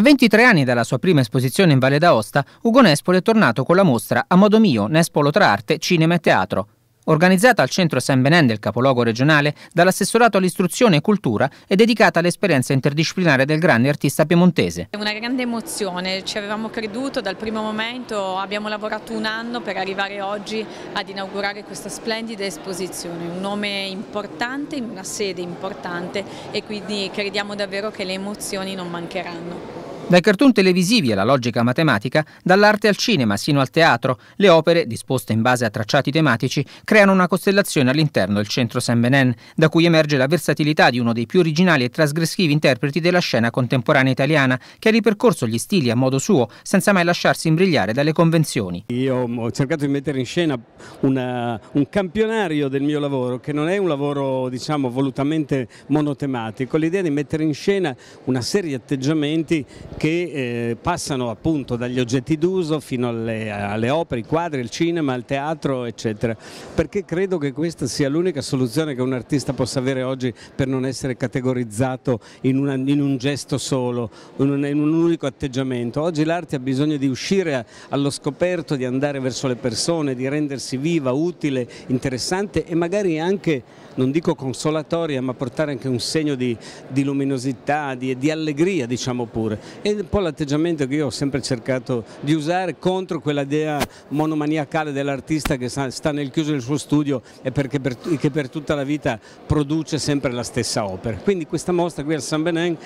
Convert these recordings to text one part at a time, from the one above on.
A 23 anni dalla sua prima esposizione in Valle d'Aosta, Ugo Nespolo è tornato con la mostra A modo mio, Nespolo tra arte, cinema e teatro, organizzata al centro San Benin del capoluogo regionale dall'assessorato all'istruzione e cultura è dedicata all'esperienza interdisciplinare del grande artista piemontese. È una grande emozione, ci avevamo creduto dal primo momento, abbiamo lavorato un anno per arrivare oggi ad inaugurare questa splendida esposizione, un nome importante una sede importante e quindi crediamo davvero che le emozioni non mancheranno. Dai cartoon televisivi alla logica matematica, dall'arte al cinema sino al teatro, le opere, disposte in base a tracciati tematici, creano una costellazione all'interno del centro Saint Benen, da cui emerge la versatilità di uno dei più originali e trasgressivi interpreti della scena contemporanea italiana, che ha ripercorso gli stili a modo suo, senza mai lasciarsi imbrigliare dalle convenzioni. Io ho cercato di mettere in scena una, un campionario del mio lavoro, che non è un lavoro diciamo, volutamente monotematico, l'idea di mettere in scena una serie di atteggiamenti che eh, passano appunto dagli oggetti d'uso fino alle, alle opere, i quadri, il cinema, il teatro eccetera, perché credo che questa sia l'unica soluzione che un artista possa avere oggi per non essere categorizzato in, una, in un gesto solo, in un, in un, unico atteggiamento. Oggi l'arte ha bisogno di uscire allo scoperto, di andare verso le persone, di rendersi viva, utile, interessante e magari anche, non dico consolatoria, ma portare anche un segno di, di luminosità, di, di, allegria diciamo pure. E è un po' l'atteggiamento che io ho sempre cercato di usare contro quell'idea monomaniacale dell'artista che sta nel chiuso del suo studio e per, che per tutta la vita produce sempre la stessa opera. Quindi questa mostra qui al San Benin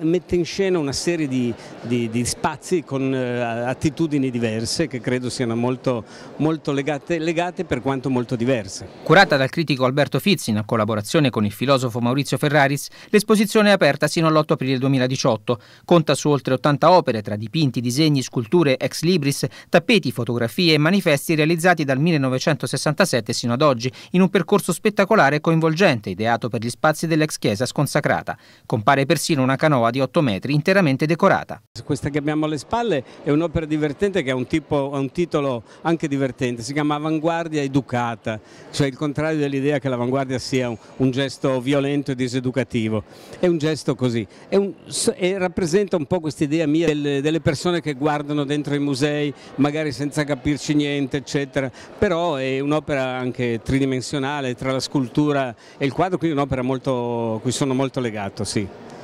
mette in scena una serie di, di, di spazi con eh, attitudini diverse che credo siano molto, molto legate, legate, per quanto molto diverse. Curata dal critico Alberto Fizzi in collaborazione con il filosofo Maurizio Ferraris, l'esposizione è aperta sino all'8 aprile 2018. Conta conta su oltre 80 opere tra dipinti, disegni, sculture, ex libris, tappeti, fotografie e manifesti realizzati dal 1967 sino ad oggi in un percorso spettacolare e coinvolgente ideato per gli spazi dell'ex chiesa sconsacrata. Compare persino una canoa di 8 metri interamente decorata. Questa che abbiamo alle spalle è un'opera divertente che ha un, tipo, ha un titolo anche divertente, si chiama Avanguardia Educata, cioè il contrario dell'idea che l'avanguardia sia un, un, gesto violento e diseducativo. È un gesto così, è un, è, rappresenta rappresenta un po' questa idea mia delle, delle, persone che guardano dentro i musei, magari senza capirci niente, eccetera. Però è un'opera anche tridimensionale tra la scultura e il quadro, quindi un'opera a cui sono molto legato, sì.